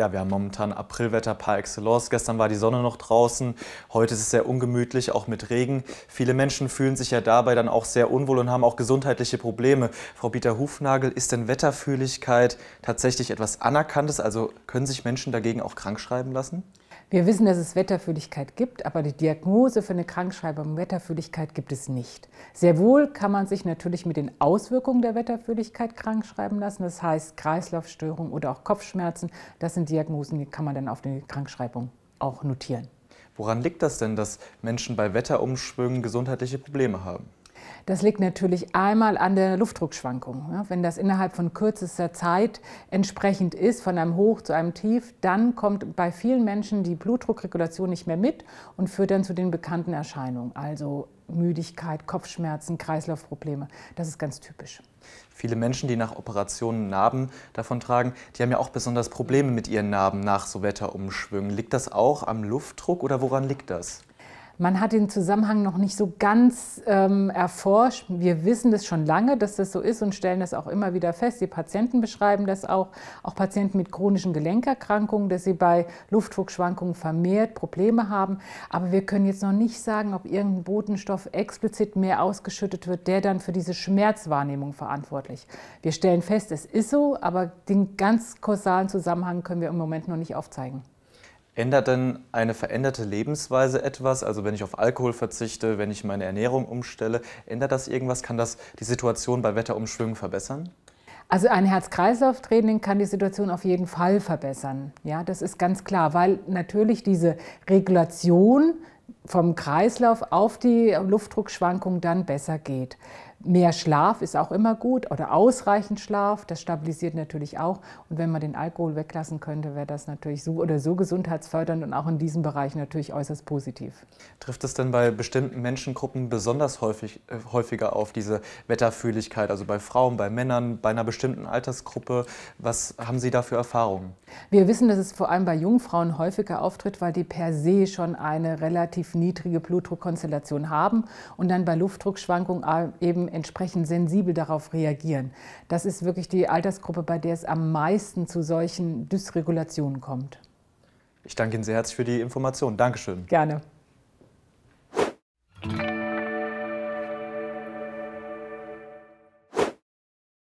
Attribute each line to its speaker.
Speaker 1: ja, wir haben momentan Aprilwetter par excellence. Gestern war die Sonne noch draußen, heute ist es sehr ungemütlich, auch mit Regen. Viele Menschen fühlen sich ja dabei dann auch sehr unwohl und haben auch gesundheitliche Probleme. Frau Bieter-Hufnagel, ist denn Wetterfühligkeit tatsächlich etwas Anerkanntes? Also können sich Menschen dagegen auch krankschreiben lassen?
Speaker 2: Wir wissen, dass es Wetterfühligkeit gibt, aber die Diagnose für eine Krankschreibung Wetterfühligkeit gibt es nicht. Sehr wohl kann man sich natürlich mit den Auswirkungen der Wetterfühligkeit krankschreiben lassen, das heißt Kreislaufstörungen oder auch Kopfschmerzen. Das sind Diagnosen, die kann man dann auf die Krankschreibung auch notieren.
Speaker 1: Woran liegt das denn, dass Menschen bei Wetterumschwüngen gesundheitliche Probleme haben?
Speaker 2: Das liegt natürlich einmal an der Luftdruckschwankung. Wenn das innerhalb von kürzester Zeit entsprechend ist, von einem Hoch zu einem Tief, dann kommt bei vielen Menschen die Blutdruckregulation nicht mehr mit und führt dann zu den bekannten Erscheinungen, also Müdigkeit, Kopfschmerzen, Kreislaufprobleme. Das ist ganz typisch.
Speaker 1: Viele Menschen, die nach Operationen Narben davon tragen, die haben ja auch besonders Probleme mit ihren Narben nach so Wetterumschwüngen. Liegt das auch am Luftdruck oder woran liegt das?
Speaker 2: Man hat den Zusammenhang noch nicht so ganz ähm, erforscht. Wir wissen das schon lange, dass das so ist und stellen das auch immer wieder fest. Die Patienten beschreiben das auch, auch Patienten mit chronischen Gelenkerkrankungen, dass sie bei Luftdruckschwankungen vermehrt Probleme haben. Aber wir können jetzt noch nicht sagen, ob irgendein Botenstoff explizit mehr ausgeschüttet wird, der dann für diese Schmerzwahrnehmung verantwortlich. Wir stellen fest, es ist so, aber den ganz kausalen Zusammenhang können wir im Moment noch nicht aufzeigen.
Speaker 1: Ändert denn eine veränderte Lebensweise etwas? Also wenn ich auf Alkohol verzichte, wenn ich meine Ernährung umstelle, ändert das irgendwas? Kann das die Situation bei Wetterumschwüngen verbessern?
Speaker 2: Also ein Herz-Kreislauf-Training kann die Situation auf jeden Fall verbessern. Ja, das ist ganz klar, weil natürlich diese Regulation vom Kreislauf auf die Luftdruckschwankung dann besser geht. Mehr Schlaf ist auch immer gut oder ausreichend Schlaf, das stabilisiert natürlich auch. Und wenn man den Alkohol weglassen könnte, wäre das natürlich so oder so gesundheitsfördernd und auch in diesem Bereich natürlich äußerst positiv.
Speaker 1: Trifft es denn bei bestimmten Menschengruppen besonders häufig, äh, häufiger auf diese Wetterfühligkeit, also bei Frauen, bei Männern, bei einer bestimmten Altersgruppe? Was haben Sie da für Erfahrungen?
Speaker 2: Wir wissen, dass es vor allem bei Jungfrauen häufiger auftritt, weil die per se schon eine relativ niedrige Blutdruckkonstellation haben und dann bei Luftdruckschwankungen eben entsprechend sensibel darauf reagieren. Das ist wirklich die Altersgruppe, bei der es am meisten zu solchen Dysregulationen kommt.
Speaker 1: Ich danke Ihnen sehr herzlich für die Information. Dankeschön.
Speaker 2: Gerne.